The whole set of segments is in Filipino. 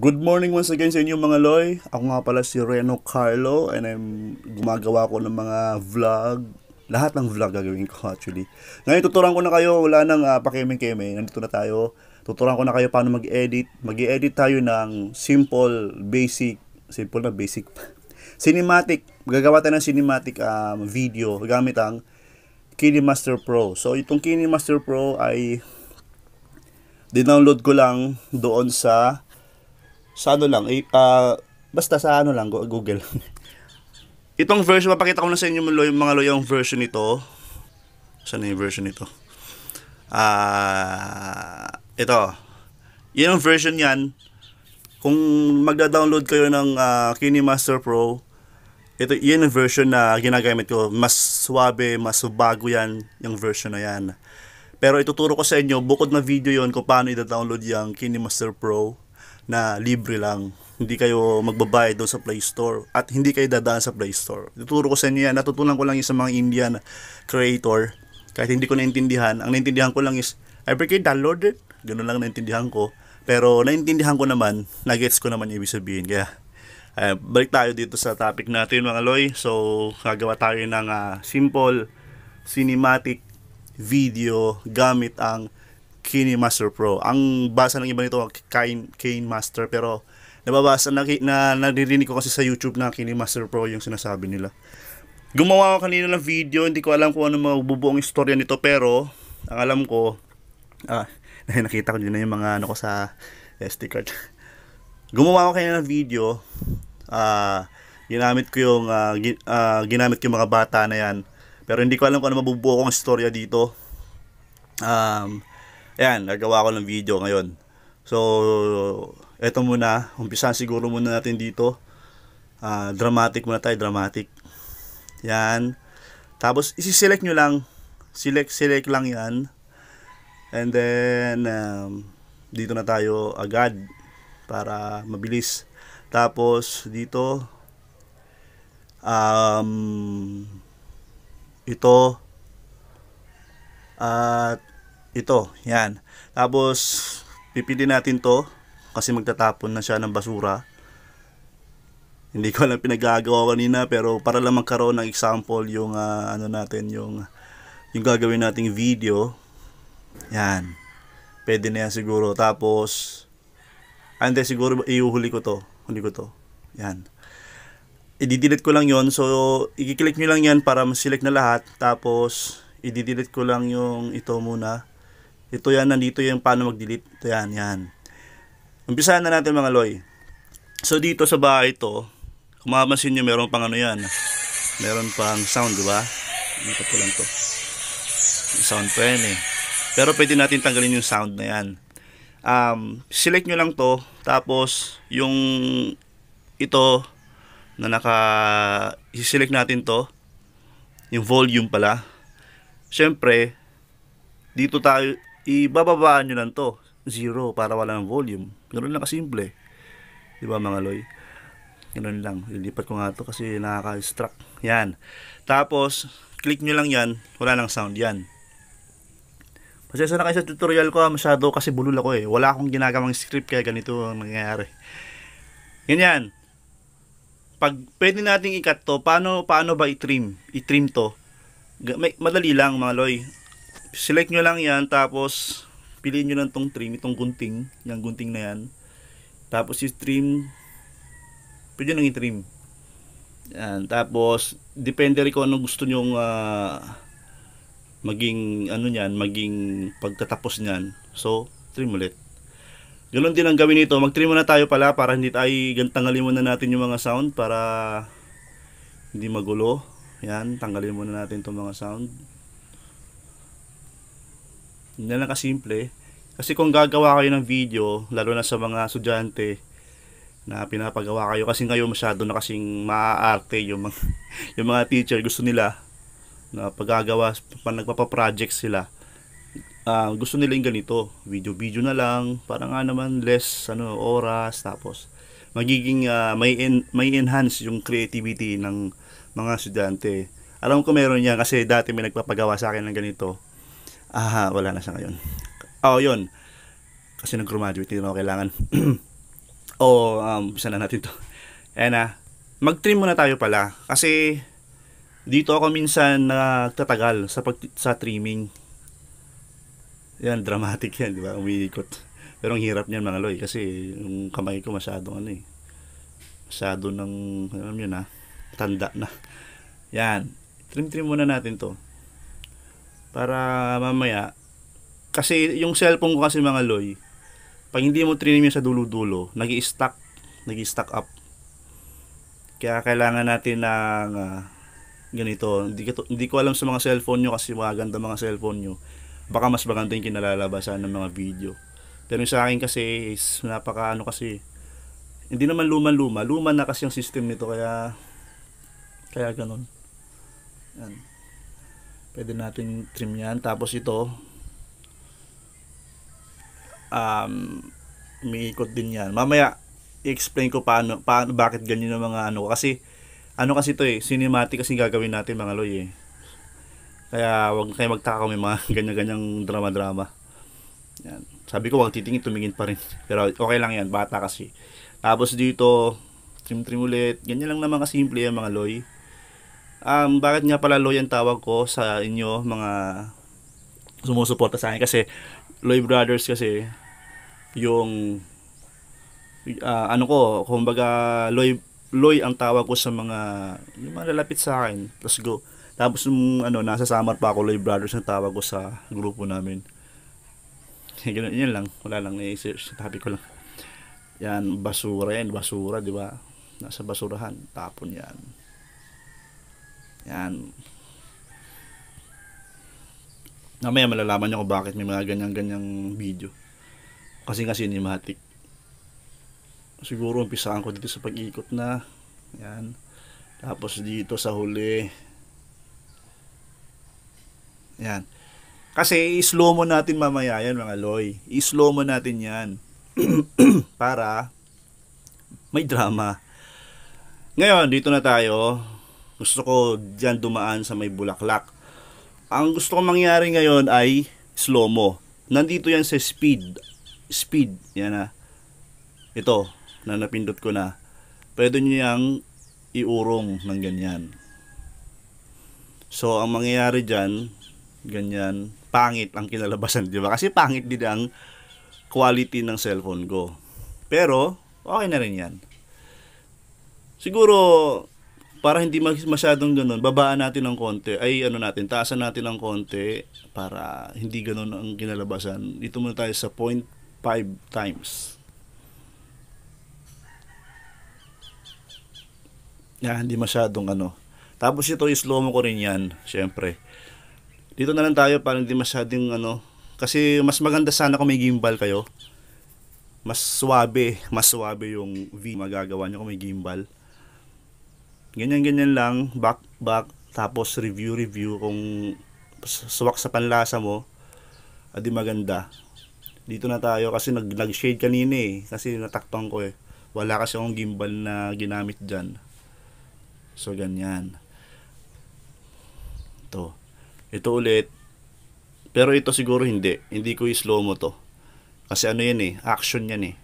Good morning once again sa inyo mga loy. Ako nga pala si Reno Carlo and I'm gumagawa ko ng mga vlog. Lahat ng vlog gagawin ko actually. Ngayon tuturuan ko na kayo, wala nang uh, ah, pakeme-keme. Nandito na tayo. Tuturuan ko na kayo paano mag-edit. Mag-edit tayo ng simple, basic, simple na basic. cinematic. Gagawa tayo ng cinematic um, video gamit ang KineMaster Pro. So itong KineMaster Pro ay dinownload ko lang doon sa sa ano lang, uh, basta sa ano lang, Google. Itong version, mapakita ko na sa inyo mga lo yung version nito. Saan na yung version nito? Ah, uh, ito. Yan yung version yan. Kung magda-download kayo ng uh, ah, KineMaster Pro, ito, yan yung version na ginagamit ko. Mas suabe, mas bago yan, yung version na yan. Pero ituturo ko sa inyo, bukod na video yon kung paano i-download yung KineMaster Pro na libre lang. Hindi kayo magbabayad doon sa Play Store at hindi kayo dadaan sa Play Store. Tuturo ko sa inyo yan. Natutunan ko lang yung sa mga Indian creator. Kahit hindi ko naintindihan. Ang naintindihan ko lang is, I pray downloaded? it. Ganun lang naintindihan ko. Pero naintindihan ko naman, nagets ko naman yung ibig sabihin. Kaya uh, balik tayo dito sa topic natin mga loy. So, gagawa tayo ng uh, simple cinematic video gamit ang Kini Master Pro. Ang basa ng iba nito, Kane, Kane Master, pero nababasa, na, na, naririnig ko kasi sa YouTube na Kini Master Pro yung sinasabi nila. Gumawa ako kanina ng video, hindi ko alam kung ano mabubuong istorya nito, pero ang alam ko, ah, nakita ko din na yung mga ano ko sa SD card. Gumawa ako kanina ng video, ah, ginamit ko yung uh, gi, uh, ginamit ko yung mga bata na yan pero hindi ko alam kung ano mabubuo kong istorya dito um, Ayan, nagawa ko ng video ngayon. So, eto muna. Umpisan siguro muna natin dito. Uh, dramatic muna tayo, dramatic. Yan. Tapos, isi-select nyo lang. Select, select lang yan. And then, um, dito na tayo agad para mabilis. Tapos, dito, um, ito, at ito, yan. Tapos, pipili natin to kasi magtatapon na siya ng basura. Hindi ko alam pinagagawa kanina pero para lang magkaroon ng example yung uh, ano natin yung yung gagawin nating video. Yan. Pwede na yan siguro. Tapos, ah, hindi siguro iuhuli ko to. Huli ko to. Yan. I-delete ko lang yon So, i-click nyo lang yan para ma-select na lahat. Tapos, i-delete ko lang yung ito muna ito yan, nandito yung paano mag-delete. Ito yan, yan. Umpisahan na natin mga loy. So dito sa bahay ito, kung mapapansin nyo, meron pang ano yan. Meron pang sound, di ba? Ano ko lang to? Sound pa yan eh. Pero pwede natin tanggalin yung sound na yan. Um, select nyo lang to, tapos yung ito na naka, select natin to, yung volume pala. syempre dito tayo, ibababaan nyo lang to. Zero para walang volume. Ganun lang kasimple. Di ba mga loy? ganoon lang. Lilipat ko nga to kasi nakaka-struck. Yan. Tapos, click nyo lang yan. Wala lang sound yan. Pasensya na kayo sa tutorial ko. Ah. Masyado kasi bulol ako eh. Wala akong ginagamang script kaya ganito ang nangyayari. Ganyan. Pag pwede nating ikat to, paano, paano ba i-trim? I-trim to. madali lang mga loy select nyo lang yan tapos piliin nyo lang tong trim itong gunting yung gunting na yan tapos yung trim pwede nang i-trim yan tapos depende rin kung anong gusto nyong uh, maging ano niyan maging pagtatapos niyan so trim ulit Ganun din ang gawin nito. Mag-trim muna tayo pala para hindi tayo gantangalin muna natin yung mga sound para hindi magulo. Yan, tanggalin muna natin itong mga sound. Hindi lang kasimple. Kasi kung gagawa kayo ng video, lalo na sa mga estudyante na pinapagawa kayo kasi ngayon masyado na kasing maaarte yung mga, yung mga teacher gusto nila na paggagawa pag nagpapa-project sila uh, gusto nila yung ganito video-video na lang para nga naman less ano oras tapos magiging uh, may en- may enhance yung creativity ng mga estudyante alam ko meron yan kasi dati may nagpapagawa sa akin ng ganito Ah, wala na siya ngayon. Oh, yun. Kasi nag-graduate din ako kailangan. oh, um, bisa na natin to. Ayan na. Ah. Mag-trim muna tayo pala. Kasi dito ako minsan nagtatagal sa pag sa trimming. Yan, dramatic yan, di ba? Umiikot. Pero ang hirap niyan mga loy kasi yung kamay ko masyado ano eh. Masyado ng, alam niyo na, tanda na. Yan. Trim-trim muna natin to para mamaya kasi yung cellphone ko kasi mga loy pag hindi mo trinim yung sa dulo-dulo nag-i-stack stack up kaya kailangan natin ng uh, ganito hindi ko, hindi ko alam sa mga cellphone nyo kasi maganda mga cellphone nyo baka mas maganda yung kinalalabasan ng mga video pero sa akin kasi is napaka ano kasi hindi naman luma-luma luma na kasi yung system nito kaya kaya ganun yan pwede natin trim yan tapos ito um, umiikot din yan mamaya i-explain ko paano, paano bakit ganyan yung mga ano kasi ano kasi to eh cinematic kasi gagawin natin mga loy eh kaya wag kayo magtaka kung may mga ganyan-ganyang drama-drama yan. sabi ko wag titingin tumingin pa rin pero okay lang yan bata kasi tapos dito trim trim ulit ganyan lang naman simple yan mga loy um, bakit nga pala Loy ang tawag ko sa inyo mga sumusuporta sa akin kasi Loy Brothers kasi yung uh, ano ko, kumbaga Loy Loy ang tawag ko sa mga yung mga lalapit sa akin. Let's go. Tapos nung ano, nasa summer pa ako, Loy Brothers ang tawag ko sa grupo namin. Ganun, yun lang. Wala lang na-search. Topic ko lang. Yan, basura yan. Basura, di ba? Nasa basurahan. Tapon yan. Yan. Namaya malalaman nyo kung bakit may mga ganyang-ganyang video. Kasi nga cinematic. Siguro umpisaan ko dito sa pag-ikot na. Yan. Tapos dito sa huli. Yan. Kasi i-slow mo natin mamaya yan mga loy. I-slow mo natin yan. para may drama. Ngayon, dito na tayo. Gusto ko diyan dumaan sa may bulaklak. Ang gusto kong mangyari ngayon ay slow-mo. Nandito yan sa speed. Speed. Yan na. Ah. Ito. Na napindot ko na. Pwede nyo yang iurong ng ganyan. So, ang mangyayari dyan, ganyan, pangit ang kinalabasan, di ba? Kasi pangit din ang quality ng cellphone ko. Pero, okay na rin yan. Siguro, para hindi masyadong ganun, babaan natin ng konti, ay ano natin, taasan natin ng konti para hindi ganun ang kinalabasan. Dito muna tayo sa 0.5 times. Yan, hindi masyadong ano. Tapos ito, slow mo ko rin yan, syempre. Dito na lang tayo para hindi masyadong ano. Kasi mas maganda sana kung may gimbal kayo. Mas swabe, mas swabe yung V magagawa nyo kung may gimbal ganyan-ganyan lang, back-back, tapos review-review kung swak sa panlasa mo, adi maganda. Dito na tayo kasi nag, nag-shade kanina eh, kasi natakpan ko eh. Wala kasi akong gimbal na ginamit dyan. So, ganyan. to Ito ulit. Pero ito siguro hindi. Hindi ko i-slow mo to. Kasi ano yan eh, action yan eh.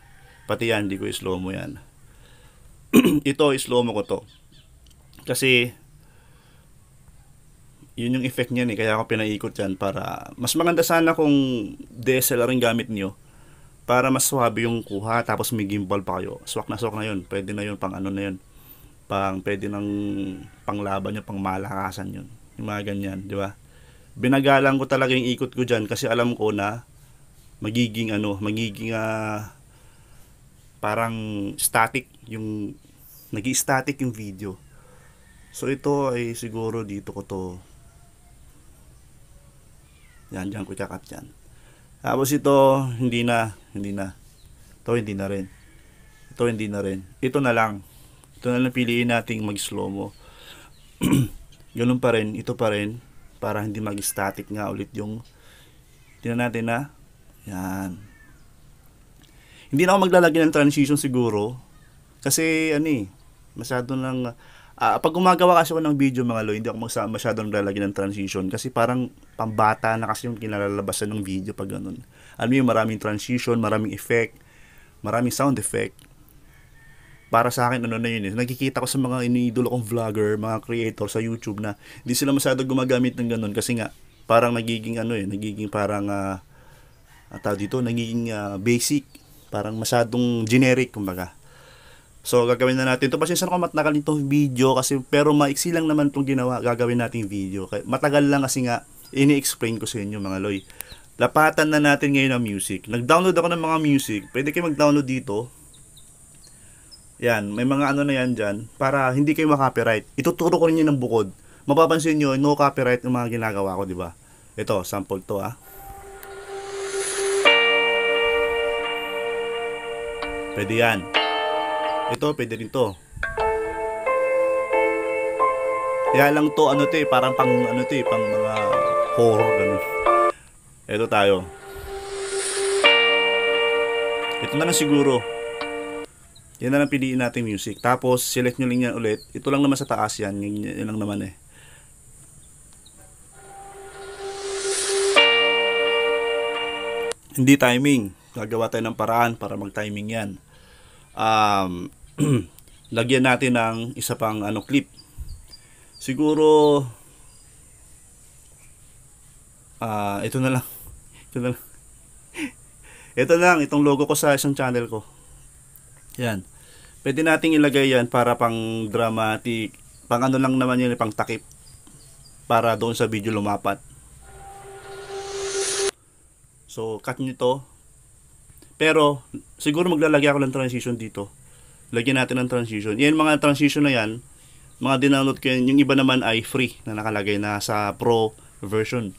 Pati yan, hindi ko i-slow mo yan. ito, i-slow mo ko to. Kasi, yun yung effect niya niyan eh. Kaya ako pinaikot yan para mas maganda sana kung DSLR yung gamit niyo para mas swabe yung kuha tapos may gimbal pa kayo. Swak na swak na yun. Pwede na yun pang ano na yun. Pang pwede ng panglaban yun, pang malakasan yun. Yung mga ganyan, di ba? Binagalan ko talaga yung ikot ko dyan kasi alam ko na magiging ano, magiging uh, parang static yung nag static yung video So ito ay siguro dito ko to yan, dyan ko ikakat yan. Tapos ito, hindi na, hindi na. Ito, hindi na rin. Ito, hindi na rin. Ito na lang. Ito na lang piliin nating mag-slow mo. Ganun pa rin, ito pa rin. Para hindi mag-static nga ulit yung Tingnan natin na. Yan. Hindi na ako maglalagay ng transition siguro. Kasi ano eh, masyado nang Uh, pag gumagawa kasi ako ng video mga lo, hindi ako magsa- masyadong lalagay ng transition kasi parang pambata na kasi yung kinalalabasan ng video pag ganun. Alam mo yung maraming transition, maraming effect, maraming sound effect. Para sa akin, ano na yun eh. Nakikita ko sa mga iniidolo kong vlogger, mga creator sa YouTube na hindi sila masyadong gumagamit ng ganun kasi nga parang nagiging ano eh, nagiging parang uh, ah, tao dito, nagiging uh, basic, parang masyadong generic kumbaga. So, gagawin na natin to. Pasensya na kung matagal nito video kasi pero maiksi lang naman itong ginawa. Gagawin natin video. Matagal lang kasi nga ini-explain ko sa inyo mga loy. Lapatan na natin ngayon ang music. Nag-download ako ng mga music. Pwede kayo mag-download dito. Yan, may mga ano na yan dyan para hindi kayo makopyright. Ituturo ko rin yun ng bukod. Mapapansin nyo, no copyright ng mga ginagawa ko, di ba? Ito, sample to ah. Pwede yan. Ito, pwede rin to. Kaya lang to, ano to eh, parang pang, ano to eh, pang mga horror, gano'n. Ito tayo. Ito na lang siguro. Yan na lang piliin natin music. Tapos, select nyo lang yan ulit. Ito lang naman sa taas yan. Yan, yan lang naman eh. Hindi timing. Gagawa tayo ng paraan para mag-timing yan. Um, lagyan natin ng isa pang ano clip. Siguro ah uh, ito na lang. Ito na lang. ito na lang itong logo ko sa isang channel ko. Yan. Pwede nating ilagay yan para pang dramatic, pang ano lang naman yun, pang takip para doon sa video lumapat. So, cut nito. Pero, siguro maglalagay ako ng transition dito lagyan natin ng transition. Yan mga transition na yan, mga dinownload ko yan, yung iba naman ay free na nakalagay na sa pro version.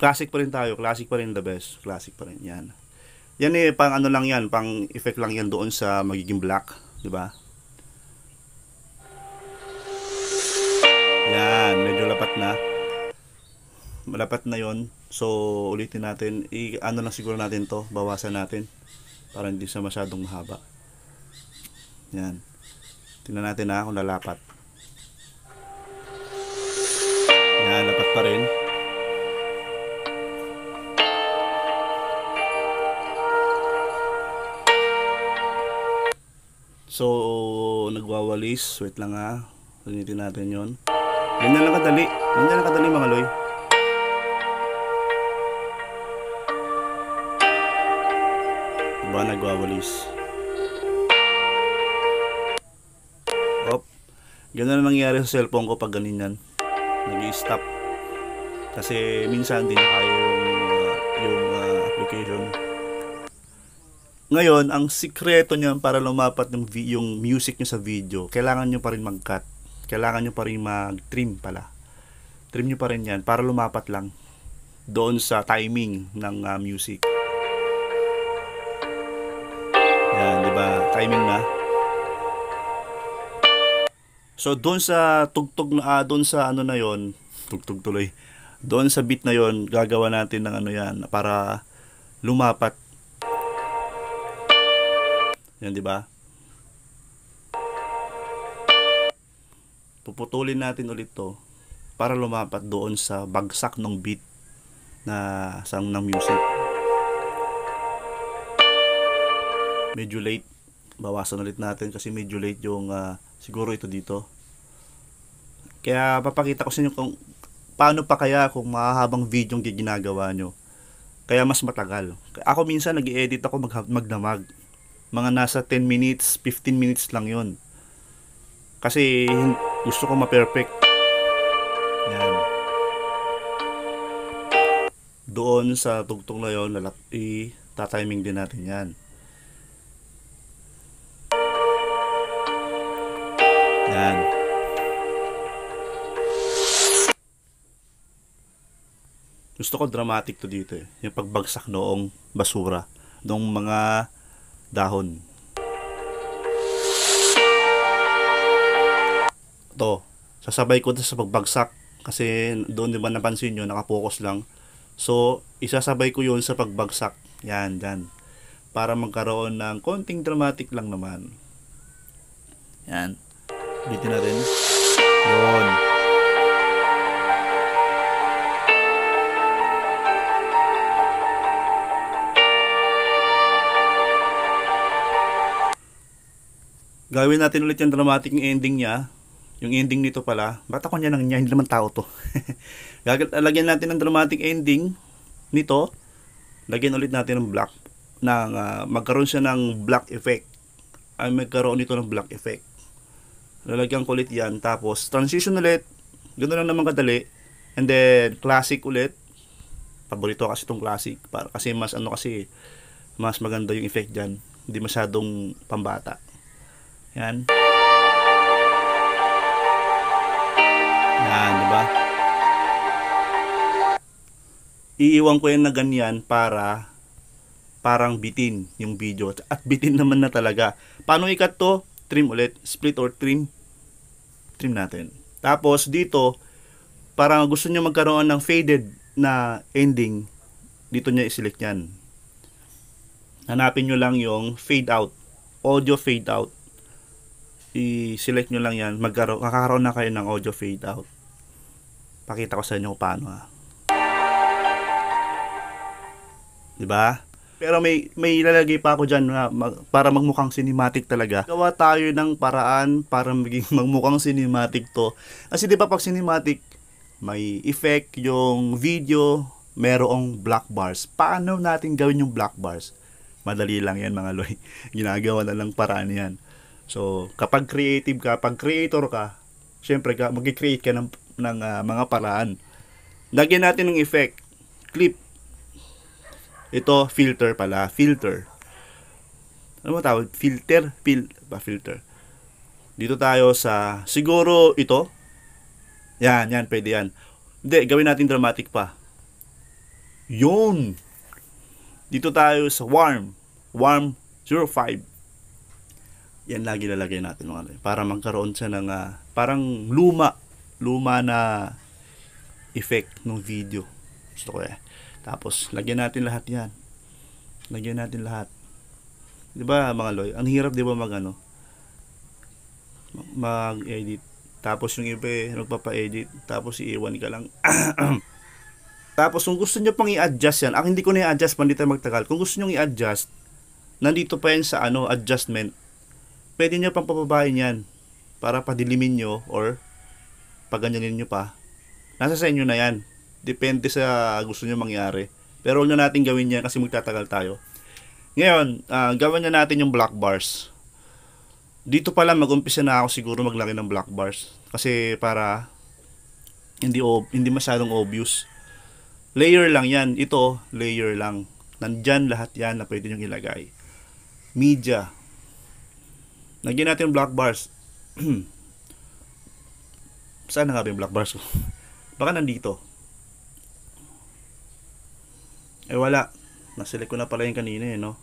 Classic pa rin tayo, classic pa rin the best, classic pa rin yan. Yan eh, pang ano lang yan, pang effect lang yan doon sa magiging black, di ba? Yan, medyo lapat na. Malapat na yon So, ulitin natin. I, ano lang siguro natin to, bawasan natin para hindi sa masyadong mahaba. Yan. Tingnan natin na ah, kung lalapat. Yan, lapat pa rin. So, nagwawalis. Wait lang ha. Ah. Pagnitin natin yon. Ganyan lang kadali. Ganyan lang kadali mga loy. Diba nagwawalis? Diba nagwawalis? Ganun ang nangyari sa cellphone ko pag ganin yan. Nag-stop. Kasi minsan hindi na yung, uh, yung uh, application. Ngayon, ang sikreto niyan para lumapat yung, yung music niyo sa video, kailangan niyo pa rin mag-cut. Kailangan niyo pa rin mag-trim pala. Trim niyo pa rin yan para lumapat lang doon sa timing ng uh, music. Yan, di ba? Timing na. So doon sa tugtog na uh, doon sa ano na 'yon, tugtog tuloy. Doon sa beat na 'yon, gagawa natin ng ano 'yan para lumapat. Yan 'di ba? Puputulin natin ulit 'to para lumapat doon sa bagsak ng beat na sang ng music. Medyo late bawasan ulit natin kasi medyo late yung uh, siguro ito dito kaya papakita ko sa inyo kung paano pa kaya kung mahahabang video yung ginagawa nyo kaya mas matagal ako minsan nag edit ako mag magdamag mga nasa 10 minutes 15 minutes lang yon kasi gusto ko ma-perfect yan doon sa tugtog na yon i tatiming din natin yan Yan. Gusto ko dramatic to dito eh. Yung pagbagsak noong basura. Noong mga dahon. To. Sasabay ko sa pagbagsak. Kasi doon diba napansin nyo, nakapokus lang. So, isasabay ko yun sa pagbagsak. Yan, dyan. Para magkaroon ng konting dramatic lang naman. Yan. Ulitin natin. Yun. Gawin natin ulit yung dramatic yung ending niya. Yung ending nito pala. Ba't ako niya nang niya? Hindi naman tao to. Lagyan natin ng dramatic ending nito. Lagyan ulit natin ng black. Ng, uh, magkaroon siya ng black effect. Ay magkaroon nito ng black effect lalagyan ko ulit yan tapos transition ulit ganoon lang naman kadali and then classic ulit paborito kasi itong classic para kasi mas ano kasi mas maganda yung effect diyan hindi masyadong pambata yan yan di ba iiwan ko yan na ganyan para parang bitin yung video at bitin naman na talaga paano ikat to trim ulit, split or trim, trim natin. Tapos dito, para gusto nyo magkaroon ng faded na ending, dito nyo i-select yan. Hanapin nyo lang yung fade out, audio fade out. I-select nyo lang yan, magkaroon, makakaroon na kayo ng audio fade out. Pakita ko sa inyo kung paano ha. Ah. Diba? Pero may may ilalagay pa ako diyan na mag, para magmukhang cinematic talaga. Gawa tayo ng paraan para maging magmukhang cinematic to. Kasi 'di ba pag cinematic may effect yung video, merong black bars. Paano natin gawin yung black bars? Madali lang 'yan mga loy. Ginagawa na lang paraan 'yan. So, kapag creative ka, pag creator ka, syempre ka, mag-create ka ng, ng uh, mga paraan. Lagyan natin ng effect, clip, ito, filter pala. Filter. Ano ba tawag? Filter? Fil ba? Filter. Dito tayo sa, siguro ito. Yan, yan. Pwede yan. Hindi, gawin natin dramatic pa. Yun! Dito tayo sa warm. Warm 05. Yan lagi lalagay natin mga para magkaroon siya ng uh, parang luma. Luma na effect ng video. Gusto ko eh. Tapos, lagyan natin lahat yan. Lagyan natin lahat. Di ba mga loy? Ang hirap di ba mag ano? Mag-edit. Tapos yung iba nagpapa-edit. Eh, Tapos iiwan ka lang. Tapos kung gusto nyo pang i-adjust yan, ako hindi ko na i-adjust, pandita magtagal. Kung gusto nyo i-adjust, nandito pa yan sa ano, adjustment. Pwede nyo pang pababain yan para padilimin nyo or paganyanin nyo pa. Nasa sa inyo na yan. Depende sa gusto nyo mangyari. Pero huwag na natin gawin yan kasi magtatagal tayo. Ngayon, uh, gawin na natin yung black bars. Dito pala mag-umpisa na ako siguro maglaki ng black bars. Kasi para hindi, ob- hindi masyadong obvious. Layer lang yan. Ito, layer lang. Nandyan lahat yan na pwede nyo ilagay. Media. Nagyan natin yung block bars. Saan na nga ba yung black bars ko? Baka nandito. Eh wala. Na-select ko na pala yung kanina eh, no?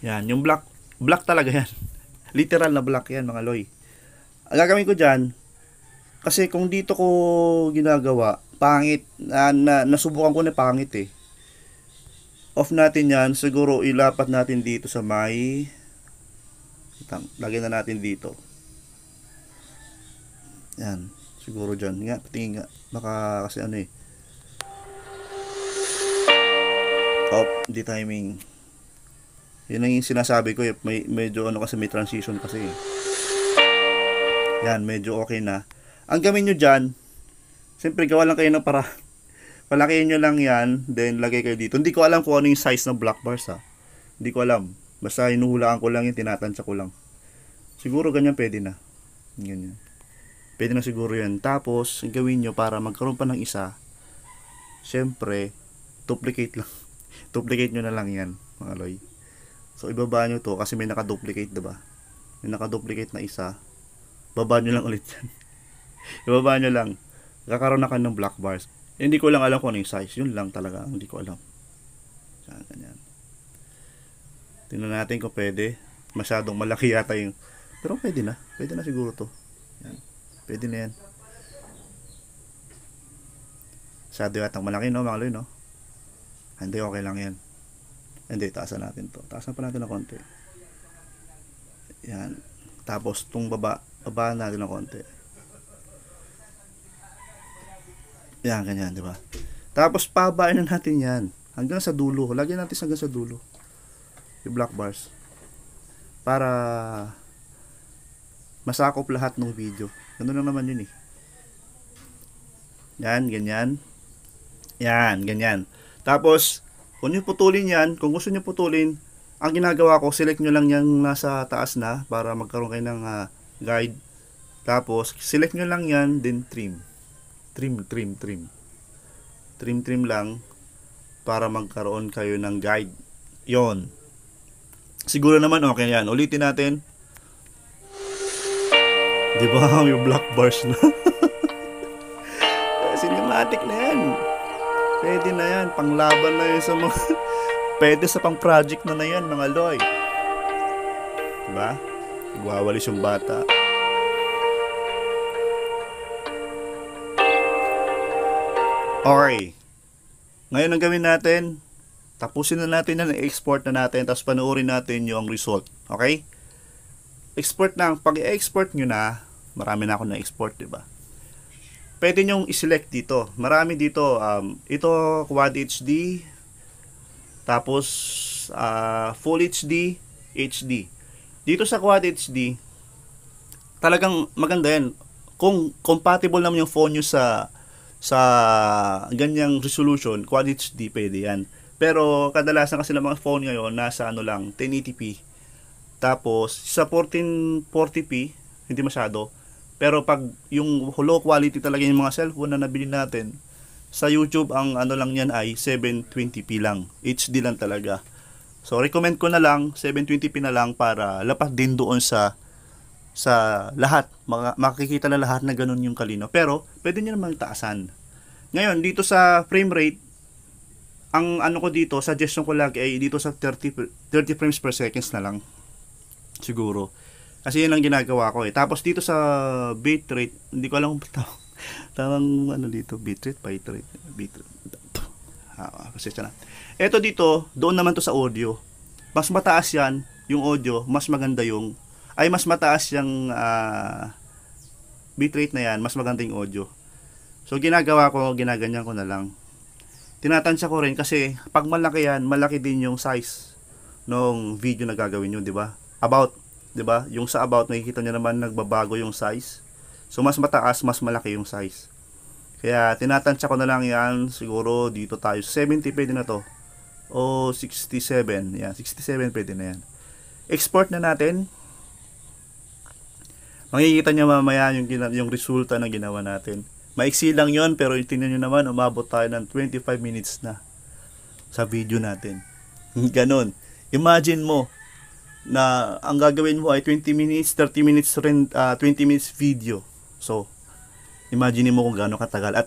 Yan, yung black. Black talaga yan. Literal na black yan, mga loy. Ang gagawin ko diyan kasi kung dito ko ginagawa, pangit, na, na, nasubukan ko na pangit eh. Off natin yan, siguro ilapat natin dito sa may, lagyan na natin dito. Yan, siguro diyan. Nga, tingin nga, baka kasi ano eh, Oh, the timing yun ang yung sinasabi ko eh may, medyo ano kasi may transition kasi eh. yan medyo okay na ang gamin nyo dyan siyempre gawa lang kayo ng para palakihin nyo lang yan then lagay kayo dito hindi ko alam kung ano yung size ng black bars ha hindi ko alam basta hinuhulaan ko lang yung tinatansya ko lang siguro ganyan pwede na ganyan pwede na siguro yan tapos ang gawin nyo para magkaroon pa ng isa siyempre, duplicate lang duplicate nyo na lang yan mga loy so ibaba nyo to kasi may nakaduplicate diba may nakaduplicate na isa baba nyo lang ulit yan ibaba nyo lang kakaroon na kayo ng black bars hindi ko lang alam kung ano yung size yun lang talaga hindi ko alam saan ganyan tingnan natin kung pwede masyadong malaki yata yung pero pwede na pwede na siguro to yan. pwede na yan masyado yata malaki no mga loy no hindi, okay lang yan. Hindi, taasan natin to. Taasan pa natin ng konti. Yan. Tapos, itong baba, babaan natin ng konti. Yan, ganyan, di ba? Tapos, pabain na natin yan. Hanggang sa dulo. Lagyan natin hanggang sa dulo. Yung black bars. Para masakop lahat ng video. Ganun lang naman yun eh. Yan, ganyan. Yan, ganyan. Tapos, kung nyo putulin yan, kung gusto nyo putulin, ang ginagawa ko, select nyo lang yung nasa taas na para magkaroon kayo ng uh, guide. Tapos, select nyo lang yan, then trim. Trim, trim, trim. Trim, trim lang para magkaroon kayo ng guide. yon Siguro naman okay yan. Ulitin natin. Di ba? May black bars na. Cinematic na yan. Pwede na yan, panglaban na yun sa mga... Pwede sa pang project na na yan, mga loy. Diba? Nagwawalis yung bata. Okay. Ngayon ang gawin natin, tapusin na natin yan, export na natin, tapos panoorin natin yung result. Okay? Export na, pag i-export nyo na, marami na ako na-export, di ba? pwede nyong i-select dito. Marami dito. Um, ito, Quad HD. Tapos, uh, Full HD, HD. Dito sa Quad HD, talagang maganda yan. Kung compatible naman yung phone nyo sa sa ganyang resolution, Quad HD pwede yan. Pero kadalasan kasi ng mga phone ngayon nasa ano lang 1080p. Tapos sa 1440p hindi masyado pero pag yung low quality talaga yung mga cellphone na nabili natin, sa YouTube ang ano lang yan ay 720p lang. HD lang talaga. So recommend ko na lang 720p na lang para lapat din doon sa sa lahat. Mak- makikita na lahat na ganun yung kalino. Pero pwede niyo namang taasan. Ngayon dito sa frame rate ang ano ko dito, suggestion ko lagi ay dito sa 30 30 frames per seconds na lang siguro. Kasi yun lang ginagawa ko eh. Tapos dito sa bitrate, hindi ko alam kung tawag. Tamang ano dito, bitrate, bitrate, bitrate. Ah, pasensya na. Ito dito, doon naman to sa audio. Mas mataas yan, yung audio, mas maganda yung, ay mas mataas yung uh, bitrate na yan, mas maganda yung audio. So, ginagawa ko, ginaganyan ko na lang. Tinatansya ko rin kasi pag malaki yan, malaki din yung size nung video na gagawin yun, di ba? About 'di ba? Yung sa about makikita niyo naman nagbabago yung size. So mas mataas, mas malaki yung size. Kaya tinatansya ko na lang 'yan siguro dito tayo 70 pwede na to. O 67, yeah, 67 pwede na 'yan. Export na natin. Makikita niyo mamaya yung yung resulta ng ginawa natin. Maiksi lang 'yon pero tingnan niyo naman umabot tayo ng 25 minutes na sa video natin. Ganon. Imagine mo, na ang gagawin mo ay 20 minutes, 30 minutes rin, uh, ah, 20 minutes video. So, imagine mo kung gaano katagal. At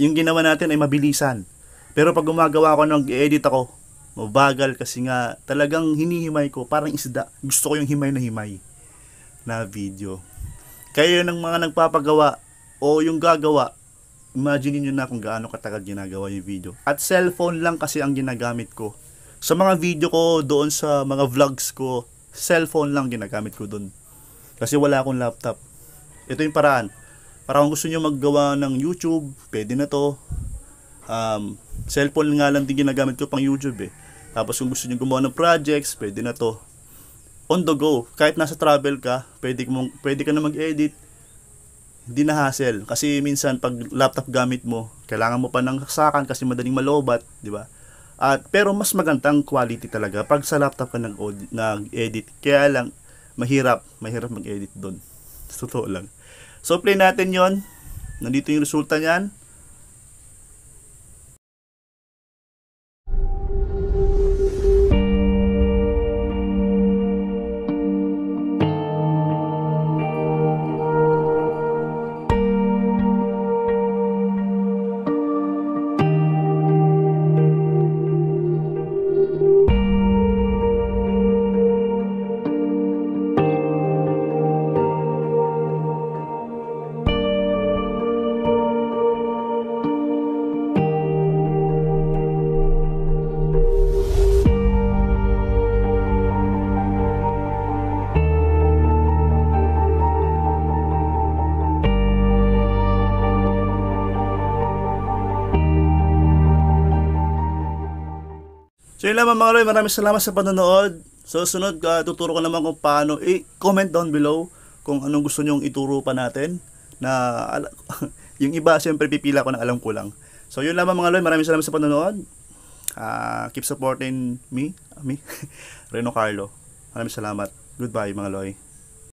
yung ginawa natin ay mabilisan. Pero pag gumagawa ako ng edit ako, mabagal kasi nga talagang hinihimay ko. Parang isda. Gusto ko yung himay na himay na video. Kayo ng mga nagpapagawa o yung gagawa, imagine niyo na kung gaano katagal ginagawa yung video. At cellphone lang kasi ang ginagamit ko sa mga video ko doon sa mga vlogs ko, cellphone lang ginagamit ko doon. Kasi wala akong laptop. Ito yung paraan. Para kung gusto niyo maggawa ng YouTube, pwede na to. Um, cellphone nga lang din ginagamit ko pang YouTube eh. Tapos kung gusto niyo gumawa ng projects, pwede na to. On the go, kahit nasa travel ka, pwede, mong, pwede ka na mag-edit. Hindi na hassle. Kasi minsan pag laptop gamit mo, kailangan mo pa ng saksakan kasi madaling malobat, di ba? At pero mas magandang quality talaga pag sa laptop ka nag-edit. Kaya lang mahirap, mahirap mag-edit doon. Totoo lang. So play natin 'yon. Nandito yung resulta niyan. Ayun lamang mga Roy, maraming salamat sa panonood. So sunod, uh, tuturo ko naman kung paano. I-comment down below kung anong gusto nyong ituro pa natin. Na, yung iba, siyempre pipila ko ng alam ko lang. So yun lamang mga Loy, maraming salamat sa panonood. Uh, keep supporting me, ah, me, Reno Carlo. Maraming salamat. Goodbye mga Loy.